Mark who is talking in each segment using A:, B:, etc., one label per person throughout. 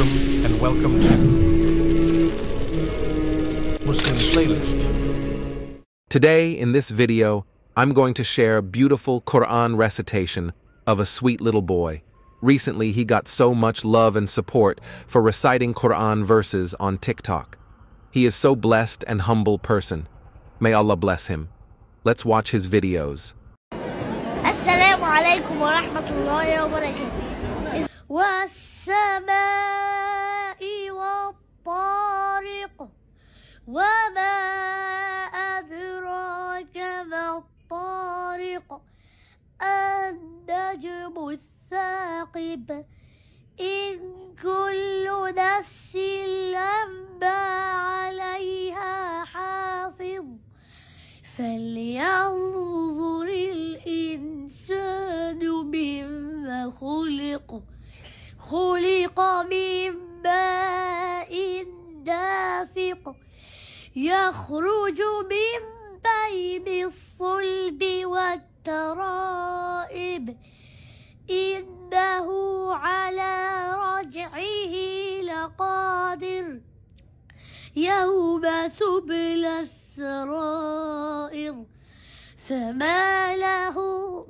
A: and welcome to Muslim Playlist. Today, in this video, I'm going to share a beautiful Quran recitation of a sweet little boy. Recently, he got so much love and support for reciting Quran verses on TikTok. He is so blessed and humble person. May Allah bless him. Let's watch his videos.
B: Assalamu alaikum wa rahmatullahi wa barakatuh. الطارق وما أدراك ما الطارق النجم الثاقب إن كل نفس لما عليها حافظ فلينظر الإنسان مما خلق خلق مما دافق يخرج من بين الصلب والترائب إنه على رجعه لقادر يوم تبلى السرائر فما له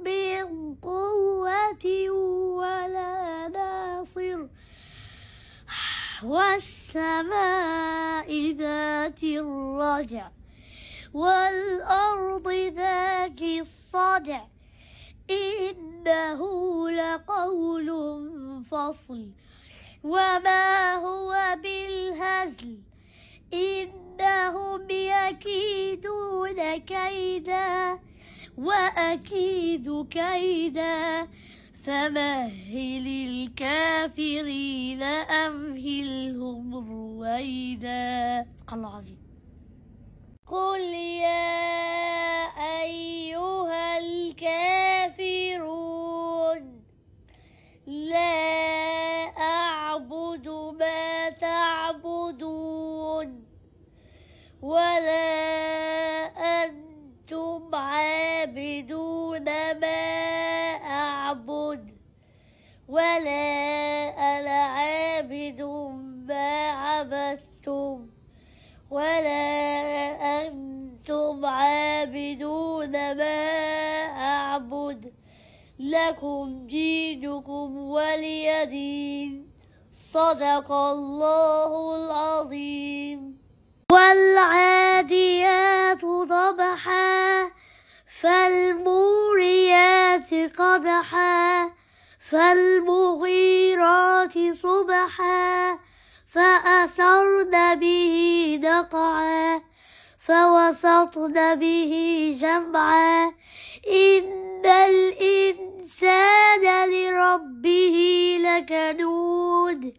B: من قوة ولا والسماء ذات الرجع والأرض ذات الصدع إنه لقول فصل وما هو بالهزل إنهم يكيدون كيدا وأكيد كيدا فمهل الكافرين أمهلهم رويدا صدق الله عظيم قل يا أيها الكافرون لا أعبد ما تعبدون ولا عبدتم ولا أنتم عابدون ما أعبد لكم دينكم ولي دين صدق الله العظيم والعاديات ضبحا فالموريات قدحا فالمغيرات صبحا فأثرن به نقعا فوسطن به جمعا إن الإنسان لربه لكنود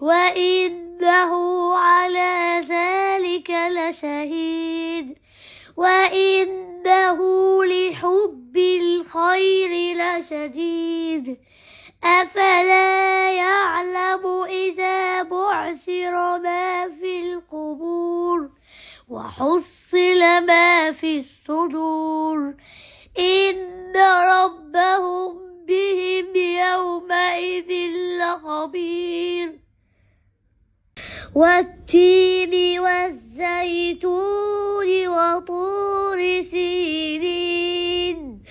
B: وإنه على ذلك لشهيد وإنه لحب الخير لشديد أفلا يعلم إذا بعثر ما في القبور وحصل ما في الصدور إن ربهم بهم يومئذ لخبير والتين والزيتون وطور سينين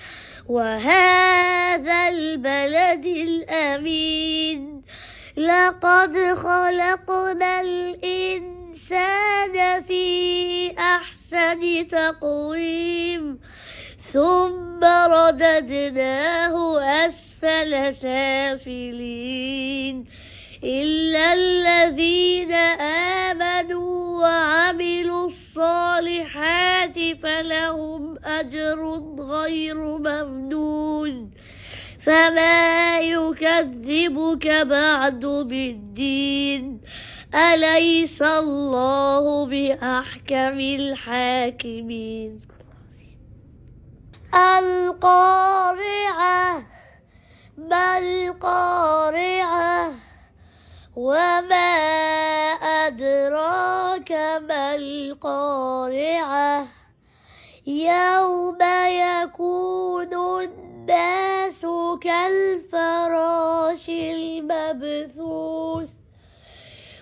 B: وهذا البلد الأمين لقد خلقنا الإنسان في أحسن تقويم ثم رددناه أسفل سافلين إلا الذين آمنوا وعملوا الصالحات فلهم أجر غير ممنون فما يكذبك بعد بالدين أليس الله بأحكم الحاكمين القارعة ما القارعة وما أدراك ما القارعة يوم يكون العباس كالفراش المبثوث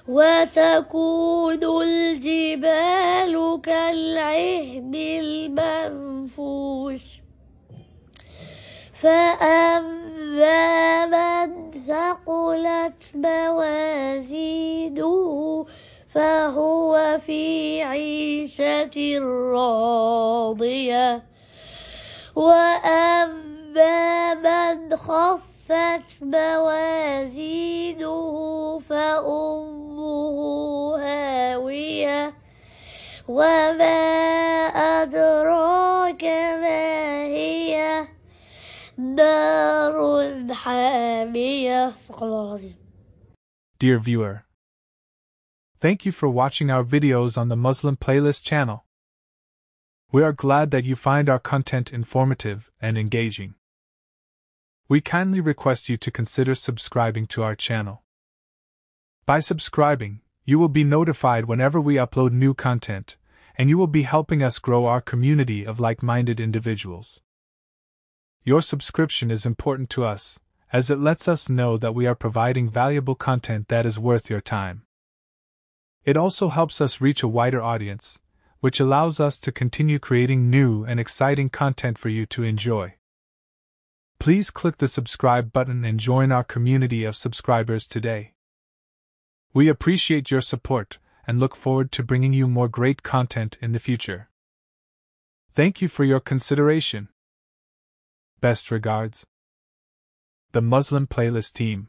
B: وتكون الجبال كالعهن المنفوش فأما من ثقلت موازينه فهو في عيشة راضية وأما خفت موازينه فأمه هاوية وما أدراك ما هي نار حامية
A: Dear viewer, Thank you for watching our videos on the Muslim Playlist channel. We are glad that you find our content informative and engaging we kindly request you to consider subscribing to our channel. By subscribing, you will be notified whenever we upload new content, and you will be helping us grow our community of like minded individuals. Your subscription is important to us, as it lets us know that we are providing valuable content that is worth your time. It also helps us reach a wider audience, which allows us to continue creating new and exciting content for you to enjoy. Please click the subscribe button and join our community of subscribers today. We appreciate your support and look forward to bringing you more great content in the future. Thank you for your consideration. Best
B: regards. The Muslim Playlist Team.